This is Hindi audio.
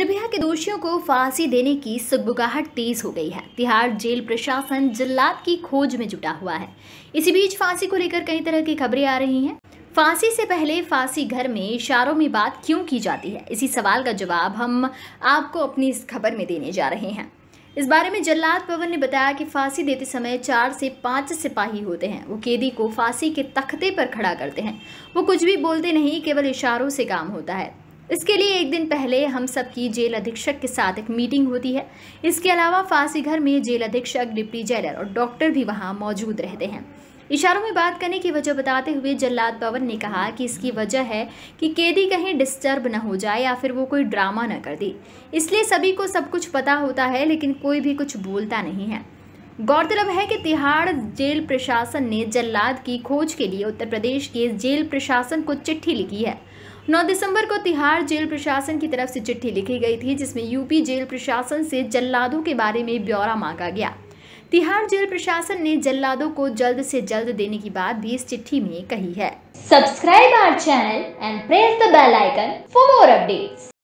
निर्भया के दोषियों को फांसी देने की सुगबुगाहट तेज हो गई है तिहाड़ जेल प्रशासन जल्लाद की खोज में जुटा हुआ है इसी बीच फांसी को लेकर कई तरह की खबरें आ रही हैं फांसी से पहले फांसी घर में इशारों में बात क्यों की जाती है इसी सवाल का जवाब हम आपको अपनी इस खबर में देने जा रहे हैं इस बारे में जल्लाद पवन ने बताया कि फांसी देते समय चार से पांच सिपाही होते हैं वो कैदी को फांसी के तख्ते पर खड़ा करते हैं वो कुछ भी बोलते नहीं केवल इशारों से काम होता है इसके लिए एक दिन पहले हम सब की जेल अधीक्षक के साथ एक मीटिंग होती है इसके अलावा फांसी घर में जेल अधीक्षक डिप्टी जेलर और डॉक्टर भी वहाँ मौजूद रहते हैं इशारों में बात करने की वजह बताते हुए जल्लाद पवन ने कहा कि इसकी वजह है कि कैदी कहीं डिस्टर्ब न हो जाए या फिर वो कोई ड्रामा न कर दे इसलिए सभी को सब कुछ पता होता है लेकिन कोई भी कुछ बोलता नहीं है गौरतलब है कि तिहाड़ जेल प्रशासन ने जल्लाद की खोज के लिए उत्तर प्रदेश के जेल प्रशासन को चिट्ठी लिखी है 9 दिसंबर को तिहाड़ जेल प्रशासन की तरफ से चिट्ठी लिखी गई थी जिसमें यूपी जेल प्रशासन से जल्लादों के बारे में ब्यौरा मांगा गया तिहाड़ जेल प्रशासन ने जल्लादों को जल्द से जल्द देने की बात भी इस चिट्ठी में कही है subscribe our channel and press the bell icon for more updates